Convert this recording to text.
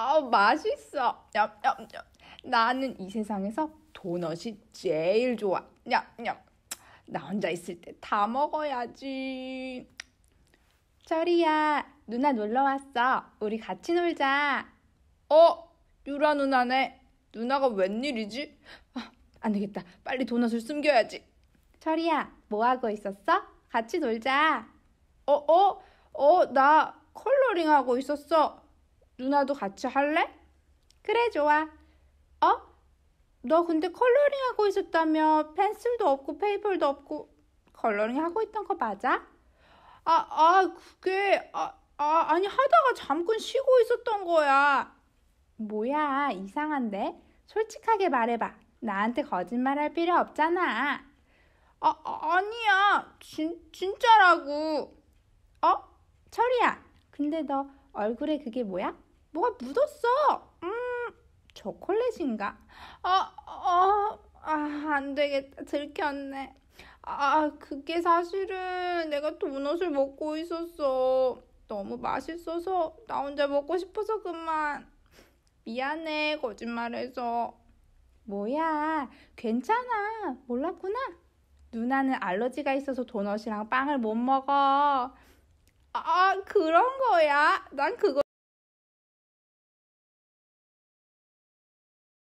아, 우 맛있어. 냠냠냠. 나는 이 세상에서 도넛이 제일 좋아. 냠냠. 나 혼자 있을 때 다 먹어야지. 철이야, 누나 놀러 왔어. 우리 같이 놀자. 어, 유라 누나네. 누나가 웬일이지? 아, 안 되겠다. 빨리 도넛을 숨겨야지. 철이야, 뭐 하고 있었어? 같이 놀자. 어, 어, 어, 나 컬러링 하고 있었어. 누나도 같이 할래? 그래, 좋아. 어? 너 근데 컬러링 하고 있었다며 펜슬도 없고 페이퍼도 없고 컬러링 하고 있던 거 맞아? 아, 아, 그게, 아, 아, 아니, 하다가 잠깐 쉬고 있었던 거야. 뭐야, 이상한데? 솔직하게 말해봐. 나한테 거짓말 할 필요 없잖아. 아, 아니야. 진, 진짜라고. 어? 철이야. 근데 너 얼굴에 그게 뭐야? 뭐가 묻었어. 음, 초콜릿인가? 어, 어, 아, 안 되겠다. 들켰네. 아, 그게 사실은 내가 도넛을 먹고 있었어. 너무 맛있어서 나 혼자 먹고 싶어서 그만. 미안해, 거짓말해서. 뭐야, 괜찮아. 몰랐구나. 누나는 알러지가 있어서 도넛이랑 빵을 못 먹어. 아, 그런 거야? 난 그거.